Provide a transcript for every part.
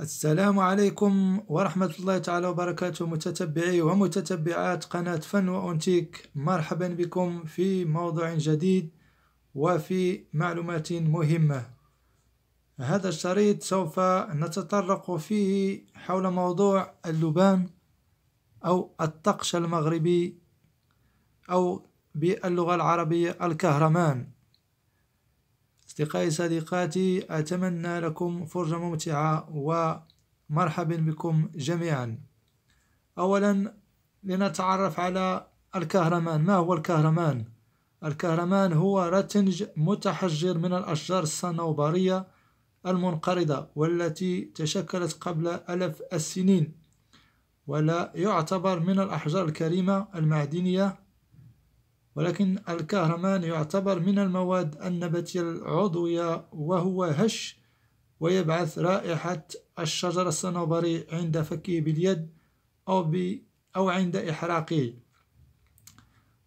السلام عليكم ورحمة الله تعالى وبركاته متتبعي ومتتبعات قناة فن وأنتيك مرحبا بكم في موضوع جديد وفي معلومات مهمة هذا الشريط سوف نتطرق فيه حول موضوع اللبان أو الطقش المغربي أو باللغة العربية الكهرمان أصدقائي صديقاتي أتمنى لكم فرجة ممتعة ومرحبا بكم جميعا أولا لنتعرف على الكهرمان ما هو الكهرمان؟ الكهرمان هو رتنج متحجر من الأشجار الصنوبرية المنقرضة والتي تشكلت قبل ألف السنين ولا يعتبر من الأحجار الكريمة المعدنية ولكن الكهرمان يعتبر من المواد النباتية العضوية وهو هش ويبعث رائحة الشجر الصنوبري عند فكه باليد أو, أو عند إحراقه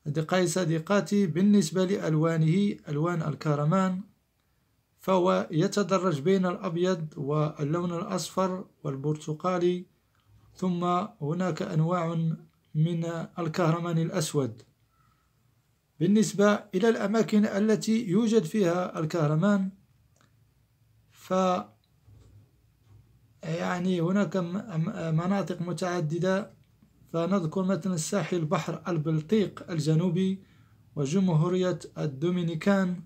أصدقائي صديقاتي بالنسبة لألوانه ألوان الكهرمان فهو يتدرج بين الأبيض واللون الأصفر والبرتقالي ثم هناك أنواع من الكهرمان الأسود بالنسبة إلى الأماكن التي يوجد فيها الكهرمان ف يعني هناك مناطق متعددة فنذكر مثلا ساحل بحر البلطيق الجنوبي وجمهورية الدومينيكان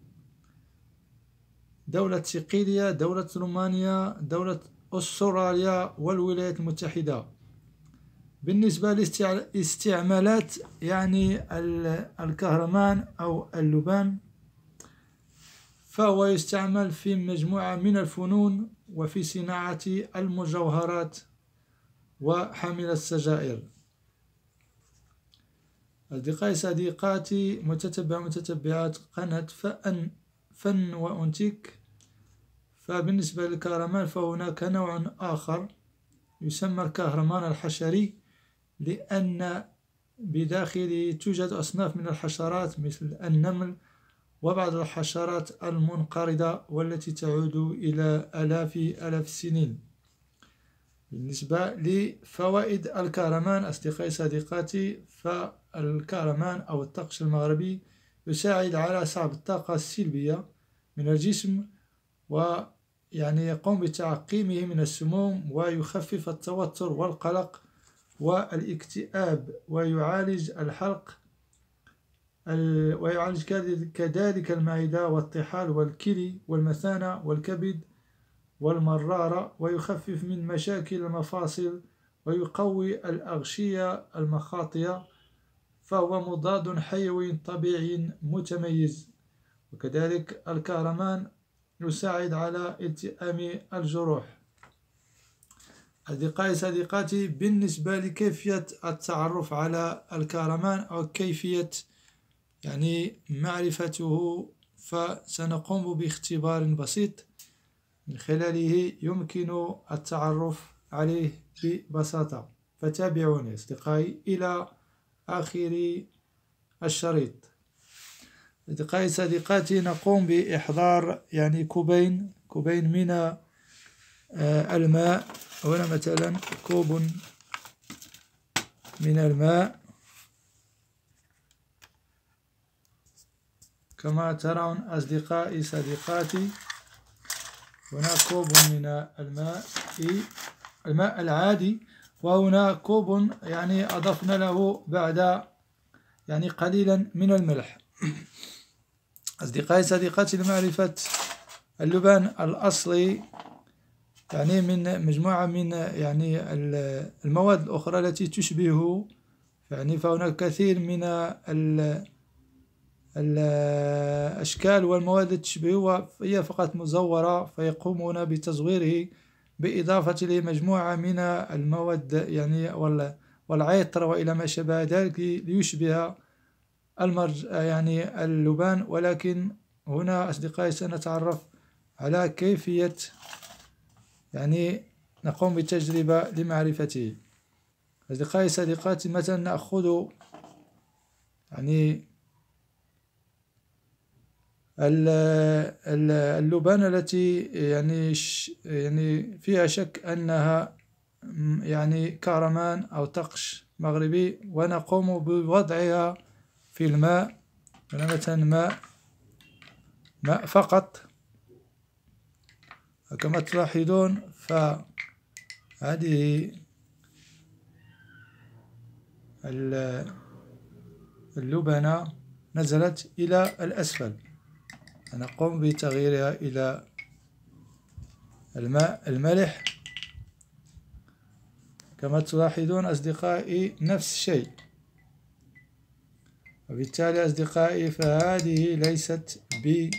دولة سيقيليا دولة رومانيا دولة أستراليا والولايات المتحدة بالنسبة لاستعمالات يعني الكهرمان أو اللبان فهو يستعمل في مجموعة من الفنون وفي صناعة المجوهرات وحامل السجائر أصدقائي صديقاتي متتبع متتبعات قناة فأن فن وأنتيك فبالنسبة للكهرمان فهناك نوع آخر يسمى الكهرمان الحشري لأن بداخله توجد أصناف من الحشرات مثل النمل وبعض الحشرات المنقرضة والتي تعود إلى آلاف آلاف السنين بالنسبة لفوائد الكهرمان أصدقائي صديقاتي فالكهرمان أو الطقس المغربي يساعد على سحب الطاقة السلبية من الجسم ويعني يقوم بتعقيمه من السموم ويخفف التوتر والقلق والاكتئاب ويعالج الحلق ويعالج كذلك المعدة والطحال والكلي والمثانة والكبد والمرارة ويخفف من مشاكل المفاصل ويقوي الأغشية المخاطية فهو مضاد حيوي طبيعي متميز وكذلك الكهرمان يساعد على التئام الجروح أصدقائي صديقاتي بالنسبة لكيفية التعرف على الكهرمان أو كيفية يعني معرفته فسنقوم باختبار بسيط من خلاله يمكن التعرف عليه ببساطة فتابعوني أصدقائي إلى آخر الشريط أصدقائي صديقاتي نقوم بإحضار يعني كوبين كوبين من آه، الماء هنا مثلا كوب من الماء كما ترون أصدقائي صديقاتي هنا كوب من الماء الماء العادي وهنا كوب يعني أضفنا له بعد يعني قليلا من الملح أصدقائي صديقاتي لمعرفة اللبان الأصلي يعني من مجموعة من يعني المواد الأخرى التي تشبهه يعني فهناك كثير من الأشكال والمواد التي تشبهه وهي فقط مزورة فيقومون بتزويره بإضافة لمجموعة من المواد يعني والعطر وإلى ما شابه ذلك ليشبه المرج يعني اللبان ولكن هنا أصدقائي سنتعرف على كيفية يعني نقوم بالتجربة لمعرفته أصدقائي صديقاتي مثلا نأخذ يعني اللبان التي يعني يعني فيها شك أنها يعني كهرمان أو تقش مغربي ونقوم بوضعها في الماء مثلا ماء ماء فقط كما تلاحظون فهذه اللبنة نزلت إلى الأسفل نقوم بتغييرها إلى الماء الملح كما تلاحظون أصدقائي نفس الشيء وبالتالي أصدقائي فهذه ليست ب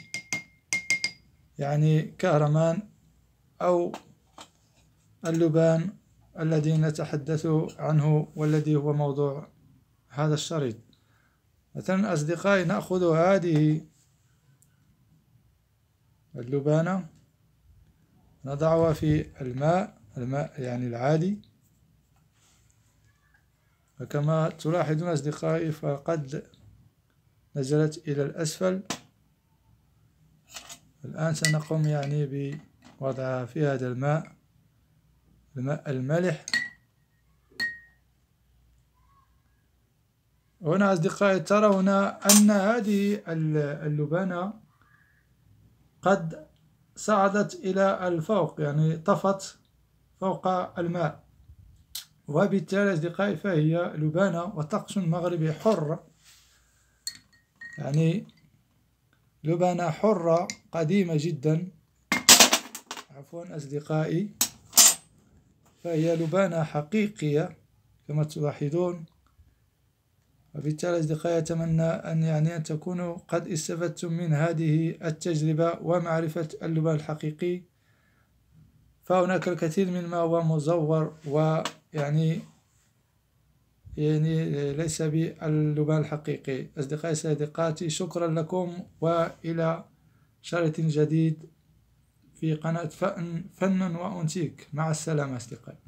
يعني كهرمان أو اللبان الذي نتحدث عنه والذي هو موضوع هذا الشريط مثلا أصدقائي نأخذ هذه اللبانة نضعها في الماء الماء يعني العادي وكما تلاحظون أصدقائي فقد نزلت إلى الأسفل الآن سنقوم يعني ب وضع في هذا الماء الماء المالح هنا أصدقائي ترون أن هذه اللبانة قد صعدت إلى الفوق يعني طفت فوق الماء وبالتالي أصدقائي فهي لبانة وطقس مغربي حر يعني لبانة حرة قديمة جدا عفوا أصدقائي فهي لبانة حقيقية كما تلاحظون وبالتالي أصدقائي أتمنى أن يعني أن تكونوا قد استفدتم من هذه التجربة ومعرفة اللبان الحقيقي فهناك الكثير من ما هو مزور ويعني يعني ليس باللبان الحقيقي أصدقائي صديقاتي شكرا لكم وإلى شريط جديد في قناة فن فن وأنتيك مع السلامة أصدقائي